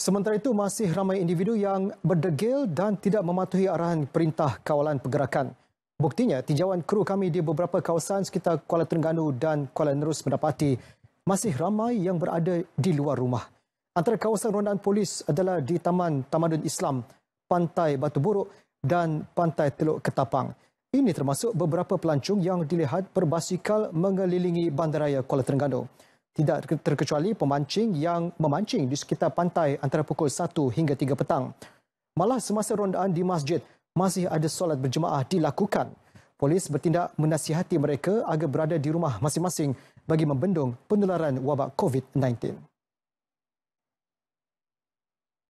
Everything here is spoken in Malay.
Sementara itu, masih ramai individu yang berdegil dan tidak mematuhi arahan perintah kawalan pergerakan. Buktinya, tinjauan kru kami di beberapa kawasan sekitar Kuala Terengganu dan Kuala Nerus mendapati masih ramai yang berada di luar rumah. Antara kawasan rondaan polis adalah di Taman Tamadun Islam, Pantai Batu Buruk dan Pantai Teluk Ketapang. Ini termasuk beberapa pelancong yang dilihat berbasikal mengelilingi bandaraya Kuala Terengganu tidak terkecuali pemancing yang memancing di sekitar pantai antara pukul 1 hingga 3 petang. Malah semasa rondaan di masjid, masih ada solat berjemaah dilakukan. Polis bertindak menasihati mereka agar berada di rumah masing-masing bagi membendung penularan wabak COVID-19.